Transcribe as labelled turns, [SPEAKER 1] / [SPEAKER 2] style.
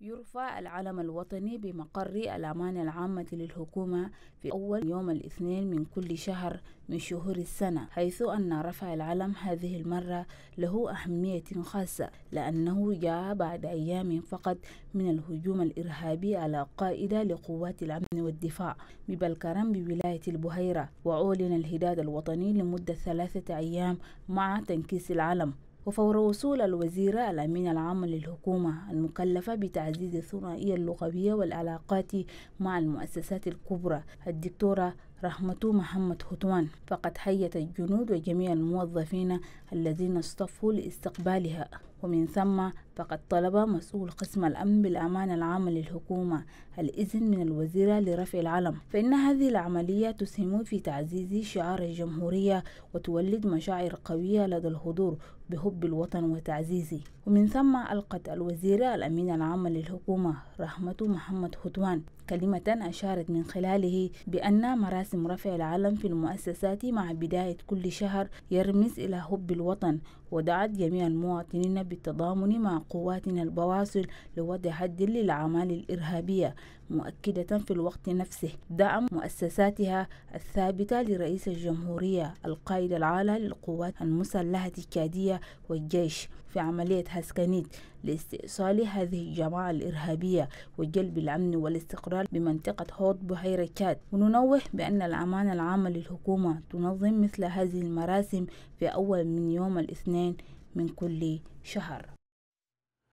[SPEAKER 1] يرفع العلم الوطني بمقر الأمانة العامة للحكومة في أول يوم الاثنين من كل شهر من شهور السنة حيث أن رفع العلم هذه المرة له أهمية خاصة لأنه جاء بعد أيام فقط من الهجوم الإرهابي على قائدة لقوات الأمن والدفاع ببلكرم بولاية البهيرة وأعلن الهداد الوطني لمدة ثلاثة أيام مع تنكيس العلم وفور وصول الوزيرة الأمين العام للحكومة المكلفة بتعزيز الثنائية اللغوية والعلاقات مع المؤسسات الكبرى الدكتورة رحمة محمد خطوان فقد حيت الجنود وجميع الموظفين الذين اصطفوا لاستقبالها ومن ثم فقد طلب مسؤول قسم الأمن بالأمان العام للحكومة الإذن من الوزيرة لرفع العلم فإن هذه العملية تسهم في تعزيز شعار الجمهورية وتولد مشاعر قوية لدى الحضور بحب الوطن وتعزيزه ومن ثم ألقت الوزيرة الأمين العام للحكومة رحمة محمد خطوان كلمة أشارت من خلاله بأن مراسم مراسم رفع العلم في المؤسسات مع بداية كل شهر يرمز إلى حب الوطن ودعت جميع المواطنين بالتضامن مع قواتنا البواسل لوضع حد للأعمال الإرهابية مؤكدة في الوقت نفسه دعم مؤسساتها الثابتة لرئيس الجمهورية القائد العالى للقوات المسلحة الكادية والجيش في عملية هسكنيت لاستئصال هذه الجماعة الإرهابية وجلب الأمن والاستقرار بمنطقة هوض بحيرة كاد وننوه بأن أن الأمانة العامة للحكومة تنظم مثل هذه المراسم في أول من يوم الاثنين من كل شهر